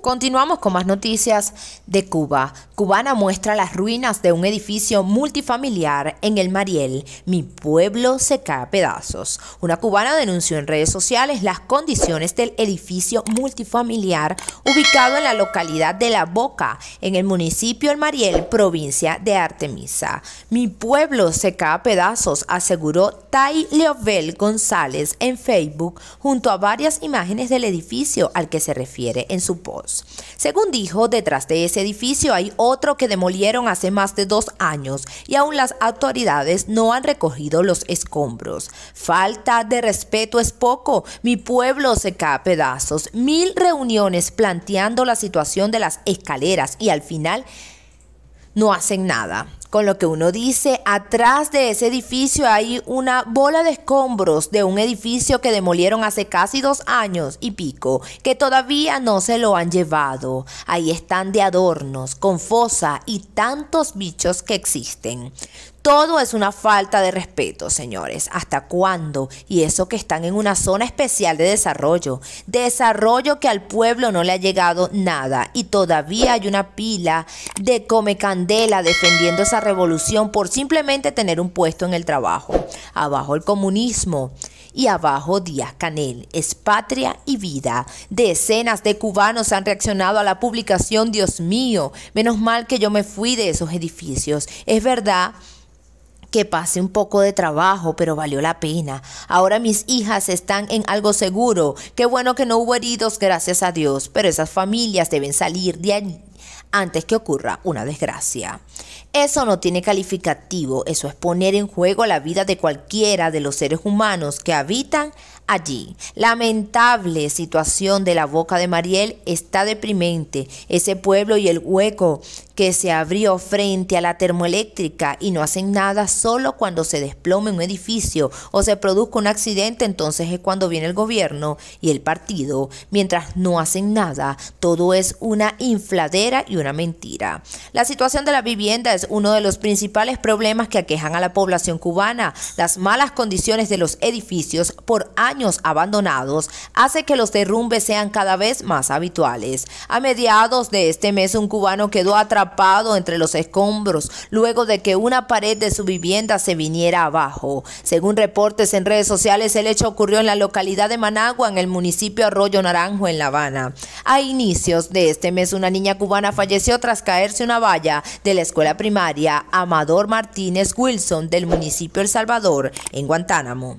Continuamos con más noticias de Cuba. Cubana muestra las ruinas de un edificio multifamiliar en el Mariel. Mi pueblo se cae a pedazos. Una cubana denunció en redes sociales las condiciones del edificio multifamiliar ubicado en la localidad de La Boca, en el municipio El Mariel, provincia de Artemisa. Mi pueblo se cae a pedazos, aseguró Tai Leobel González en Facebook junto a varias imágenes del edificio al que se refiere en su post. Según dijo, detrás de ese edificio hay otro que demolieron hace más de dos años y aún las autoridades no han recogido los escombros. Falta de respeto es poco. Mi pueblo se cae a pedazos. Mil reuniones planteando la situación de las escaleras y al final no hacen nada con lo que uno dice, atrás de ese edificio hay una bola de escombros de un edificio que demolieron hace casi dos años y pico, que todavía no se lo han llevado. Ahí están de adornos, con fosa y tantos bichos que existen. Todo es una falta de respeto, señores. ¿Hasta cuándo? Y eso que están en una zona especial de desarrollo. Desarrollo que al pueblo no le ha llegado nada. Y todavía hay una pila de come candela defendiendo esa revolución por simplemente tener un puesto en el trabajo. Abajo el comunismo y abajo Díaz Canel. Es patria y vida. Decenas de cubanos han reaccionado a la publicación, Dios mío, menos mal que yo me fui de esos edificios. Es verdad que pase un poco de trabajo, pero valió la pena. Ahora mis hijas están en algo seguro. Qué bueno que no hubo heridos, gracias a Dios, pero esas familias deben salir de allí antes que ocurra una desgracia. Eso no tiene calificativo, eso es poner en juego la vida de cualquiera de los seres humanos que habitan allí. Lamentable situación de la boca de Mariel está deprimente. Ese pueblo y el hueco que se abrió frente a la termoeléctrica y no hacen nada solo cuando se desplome un edificio o se produzca un accidente, entonces es cuando viene el gobierno y el partido. Mientras no hacen nada, todo es una infladera y una mentira. La situación de la vivienda es uno de los principales problemas que aquejan a la población cubana. Las malas condiciones de los edificios por años abandonados hace que los derrumbes sean cada vez más habituales. A mediados de este mes un cubano quedó atrapado entre los escombros luego de que una pared de su vivienda se viniera abajo. Según reportes en redes sociales, el hecho ocurrió en la localidad de Managua, en el municipio Arroyo Naranjo, en La Habana. A inicios de este mes una niña cubana falleció tras caerse una valla de la escuela primaria Amador Martínez Wilson del municipio El Salvador, en Guantánamo.